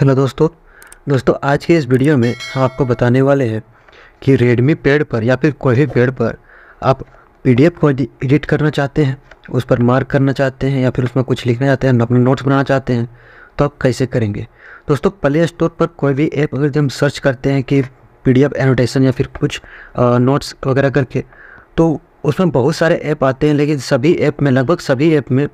hello दोस्तों दोस्तों आज के इस वीडियो में हम आपको बताने वाले हैं कि रेडमी पेड पर या फिर कोई भी पेड पर आप पीडीएफ को एडिट करना चाहते हैं उस पर मार्क करना चाहते हैं या फिर उसमें कुछ लिखना चाहते हैं अपने नोट्स बनाना चाहते हैं तो आप कैसे करेंगे दोस्तों प्ले स्टोर पर कोई भी ऐप अगर जब सर्च करते हैं कि पी डी या फिर कुछ नोट्स वगैरह करके तो उसमें बहुत सारे ऐप आते हैं लेकिन सभी ऐप में लगभग सभी ऐप में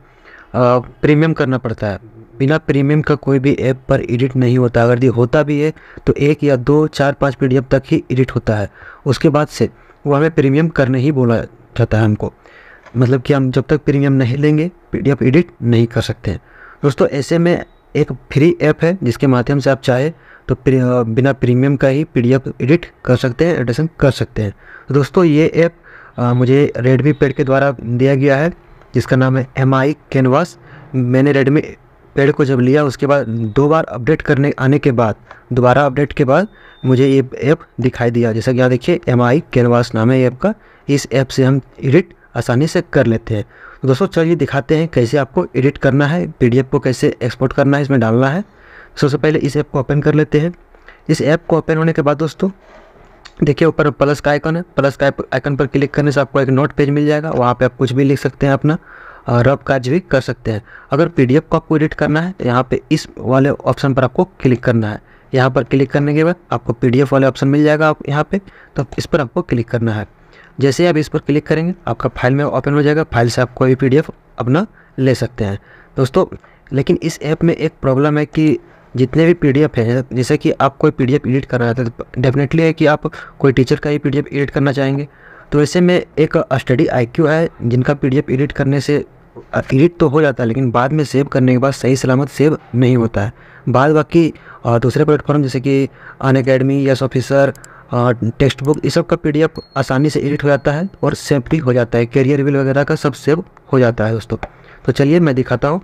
प्रीमियम करना पड़ता है बिना प्रीमियम का कोई भी ऐप पर एडिट नहीं होता अगर ये होता भी है तो एक या दो चार पाँच पी तक ही एडिट होता है उसके बाद से वो हमें प्रीमियम करने ही बोला जाता है हमको मतलब कि हम जब तक प्रीमियम नहीं लेंगे पी एडिट नहीं कर सकते हैं दोस्तों ऐसे में एक फ्री ऐप है जिसके माध्यम से आप चाहे तो बिना प्रीमियम का ही पी एडिट कर सकते हैं एडिशन कर सकते हैं दोस्तों ये ऐप मुझे रेडमी पेड के द्वारा दिया गया है जिसका नाम है एम आई कैनवास मैंने रेडमी पेड़ को जब लिया उसके बाद दो बार अपडेट करने आने के बाद दोबारा अपडेट के बाद मुझे ये ऐप दिखाई दिया जैसा कि यहाँ देखिए एम आई कैनवास नाम है ऐप का इस ऐप से हम एडिट आसानी से कर लेते हैं तो दोस्तों चलिए दिखाते हैं कैसे आपको एडिट करना है पी को कैसे एक्सपोर्ट करना है इसमें डालना है सबसे पहले इस ऐप को ओपन कर लेते हैं इस ऐप को ओपन होने के बाद दोस्तों देखिए ऊपर प्लस का आइकन है प्लस का आइकन पर क्लिक करने से आपको एक नोट पेज मिल जाएगा वहाँ पे आप कुछ भी लिख सकते हैं अपना रब काज भी कर सकते हैं अगर पीडीएफ को आपको एडिट करना है तो यहाँ पे इस वाले ऑप्शन पर आपको क्लिक करना है यहाँ पर क्लिक करने के बाद आपको पीडीएफ वाले ऑप्शन मिल जाएगा आप यहाँ पे तो इस पर आपको क्लिक करना है जैसे आप इस पर क्लिक करेंगे आपका फाइल में ओपन हो जाएगा फाइल से आप कोई डी पी अपना ले सकते हैं दोस्तों लेकिन इस ऐप में एक प्रॉब्लम है कि जितने भी पीडीएफ हैं जैसे कि आप कोई पीडीएफ एडिट करना चाहते हैं तो डेफिनेटली है कि आप कोई टीचर का ही पीडीएफ एडिट करना चाहेंगे तो ऐसे में एक स्टडी आईक्यू है जिनका पीडीएफ एडिट करने से एडिट तो हो जाता है लेकिन बाद में सेव करने के बाद सही सलामत सेव नहीं होता है बाद बाकी दूसरे प्लेटफॉर्म जैसे कि Unacademy yes officer textbook ये सब का पी आसानी से एडिट हो जाता है और सेव भी हो जाता है कैरियर बिल वगैरह का सब सेव हो जाता है दोस्तों तो चलिए मैं दिखाता हूँ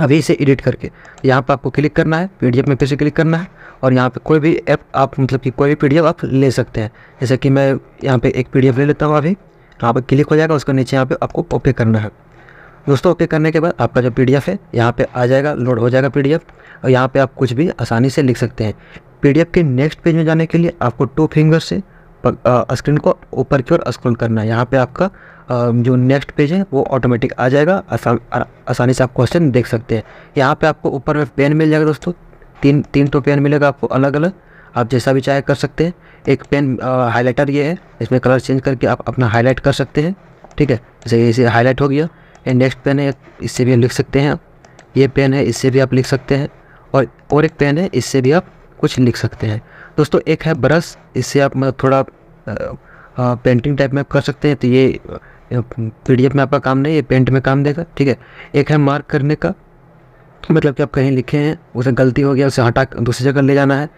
अभी इसे एडिट करके यहाँ पर आपको क्लिक करना है पी में फिर से क्लिक करना है और यहाँ पे कोई भी ऐप आप मतलब कि कोई भी पी आप ले सकते हैं जैसे कि मैं यहाँ पे एक पी ले लेता हूँ अभी यहाँ पर क्लिक हो जाएगा उसके नीचे यहाँ पे आपको ओके करना है दोस्तों ओके करने के बाद आपका जो पी है यहाँ पर आ जाएगा लोड हो जाएगा पी और यहाँ पर आप कुछ भी आसानी से लिख सकते हैं पी के नेक्स्ट पेज में जाने के लिए आपको टू फिंगर से स्क्रीन को ऊपर की ओर स्क्रोल करना है यहाँ पर आपका जो नेक्स्ट पेज है वो ऑटोमेटिक आ जाएगा आसान आसानी से आप क्वेश्चन देख सकते हैं यहाँ पे आपको ऊपर में पेन मिल जाएगा दोस्तों तीन तीन तो पेन मिलेगा आपको अलग अलग आप जैसा भी चाहे कर सकते हैं एक पेन हाईलाइटर ये है इसमें कलर चेंज करके आप अपना हाईलाइट कर सकते हैं ठीक है जैसे इसे हाईलाइट हो गया ये नेक्स्ट पेन है इससे भी लिख सकते हैं ये पेन है इससे भी आप लिख सकते हैं और और एक पेन है इससे भी आप कुछ लिख सकते हैं दोस्तों एक है ब्रश इससे आप मतलब थोड़ा आ, आ, पेंटिंग टाइप में कर सकते हैं तो ये पी में आपका काम नहीं है पेंट में काम देगा ठीक है एक है मार्क करने का मतलब कि आप कहीं लिखे हैं उसे गलती हो गया उसे हटा दूसरी जगह ले जाना है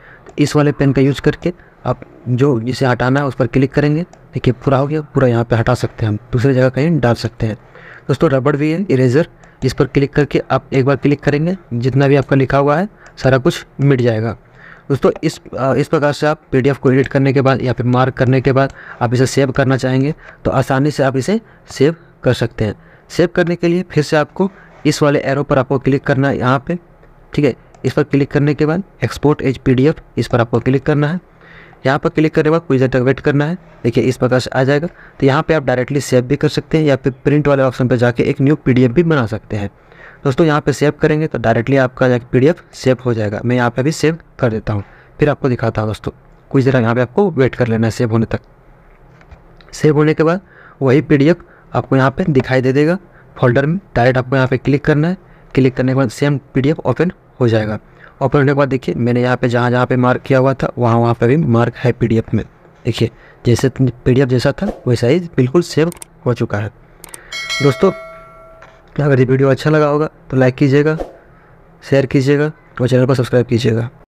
इस वाले पेन का यूज करके आप जो जिसे हटाना है उस पर क्लिक करेंगे देखिए पूरा हो गया पूरा यहाँ पे हटा सकते हैं हम दूसरी जगह कहीं डाल सकते हैं दोस्तों रबड़ भी है इरेजर इस पर क्लिक करके आप एक बार क्लिक करेंगे जितना भी आपका लिखा हुआ है सारा कुछ मिट जाएगा दोस्तों इस इस प्रकार से आप पी को एडिट करने के बाद या फिर मार्क करने के बाद आप इसे सेव करना चाहेंगे तो आसानी से आप इसे सेव कर सकते हैं सेव करने के लिए फिर से आपको इस वाले एरो पर आपको क्लिक करना है यहाँ पर ठीक है इस पर क्लिक करने के बाद एक्सपोर्ट एज पी इस पर आपको क्लिक करना है यहाँ पर क्लिक करने के बाद कुछ देर तक वेट करना है देखिए इस प्रकार से आ जाएगा तो यहाँ पे आप डायरेक्टली सेव भी कर सकते हैं या फिर प्रिंट वाले ऑप्शन पर जाके एक न्यू पीडीएफ भी बना सकते हैं दोस्तों यहाँ पे सेव करेंगे तो डायरेक्टली आपका एक पी सेव हो जाएगा मैं यहाँ पे अभी सेव कर देता हूँ फिर आपको दिखाता हूँ दोस्तों कुछ देर यहाँ पे आपको वेट कर लेना है सेव होने तक सेव होने के बाद वही पी आपको यहाँ पर दिखाई दे देगा फोल्डर में डायरेक्ट आपको यहाँ पर क्लिक करना है क्लिक करने के बाद सेम पी ओपन हो जाएगा ओपन होने के बाद देखिए मैंने यहाँ पे जहाँ जहाँ पर मार्क किया हुआ था वहाँ वहाँ पर भी मार्क है पी में देखिए जैसे पी जैसा था वैसा ही बिल्कुल सेव हो चुका है दोस्तों अगर ये वीडियो अच्छा लगा होगा तो लाइक कीजिएगा शेयर कीजिएगा और चैनल को सब्सक्राइब कीजिएगा